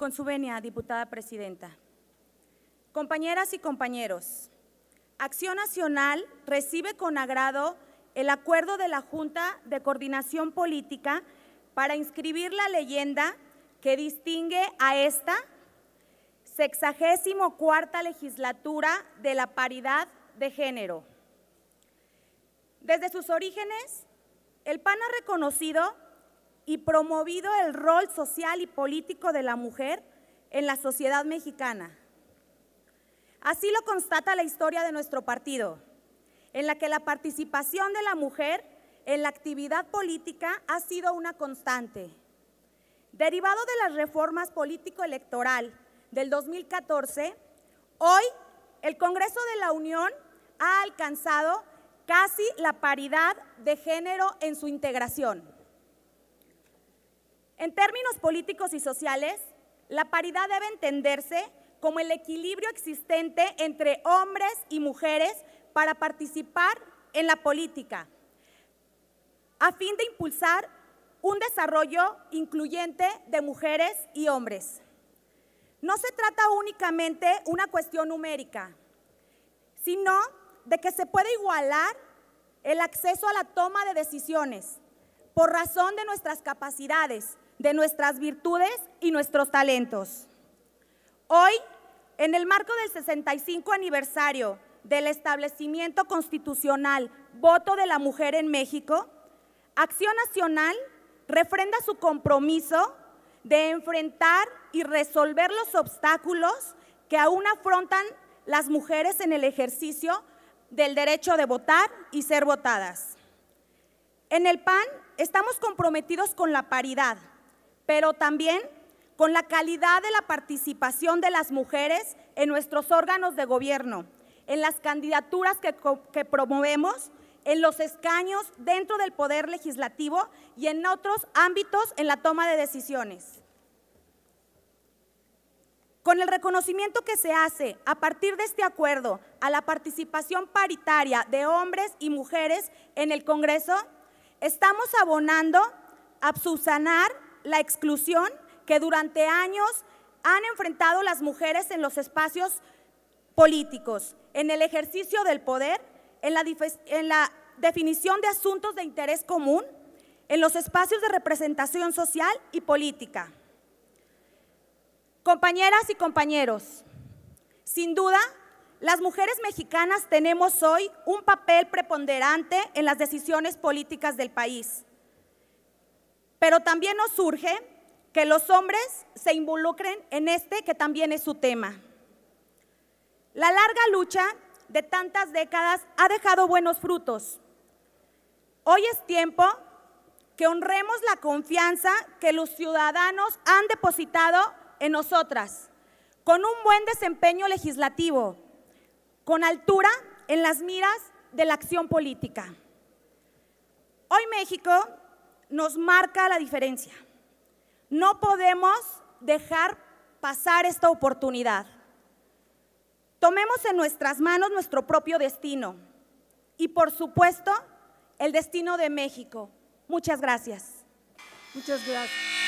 Con su venia, diputada presidenta. Compañeras y compañeros, Acción Nacional recibe con agrado el acuerdo de la Junta de Coordinación Política para inscribir la leyenda que distingue a esta sexagésimo cuarta legislatura de la paridad de género. Desde sus orígenes, el PAN ha reconocido y promovido el rol social y político de la mujer en la sociedad mexicana. Así lo constata la historia de nuestro partido, en la que la participación de la mujer en la actividad política ha sido una constante. Derivado de las reformas político-electoral del 2014, hoy el Congreso de la Unión ha alcanzado casi la paridad de género en su integración. En términos políticos y sociales, la paridad debe entenderse como el equilibrio existente entre hombres y mujeres para participar en la política, a fin de impulsar un desarrollo incluyente de mujeres y hombres. No se trata únicamente una cuestión numérica, sino de que se puede igualar el acceso a la toma de decisiones por razón de nuestras capacidades, de nuestras virtudes y nuestros talentos. Hoy, en el marco del 65 aniversario del establecimiento constitucional Voto de la Mujer en México, Acción Nacional refrenda su compromiso de enfrentar y resolver los obstáculos que aún afrontan las mujeres en el ejercicio del derecho de votar y ser votadas. En el PAN estamos comprometidos con la paridad, pero también con la calidad de la participación de las mujeres en nuestros órganos de gobierno, en las candidaturas que, promovemos, en los escaños dentro del poder legislativo y en otros ámbitos en la toma de decisiones. Con el reconocimiento que se hace a partir de este acuerdo a la participación paritaria de hombres y mujeres en el Congreso, estamos abonando a subsanar la exclusión que durante años han enfrentado las mujeres en los espacios políticos, en el ejercicio del poder, en la, definición de asuntos de interés común, en los espacios de representación social y política. Compañeras y compañeros, sin duda, las mujeres mexicanas tenemos hoy un papel preponderante en las decisiones políticas del país. Pero también nos surge que los hombres se involucren en este que también es su tema. La larga lucha de tantas décadas ha dejado buenos frutos. Hoy es tiempo que honremos la confianza que los ciudadanos han depositado en nosotras, con un buen desempeño legislativo, con altura en las miras de la acción política. Hoy México nos marca la diferencia. No podemos dejar pasar esta oportunidad. Tomemos en nuestras manos nuestro propio destino y por supuesto el destino de México. Muchas gracias. Muchas gracias.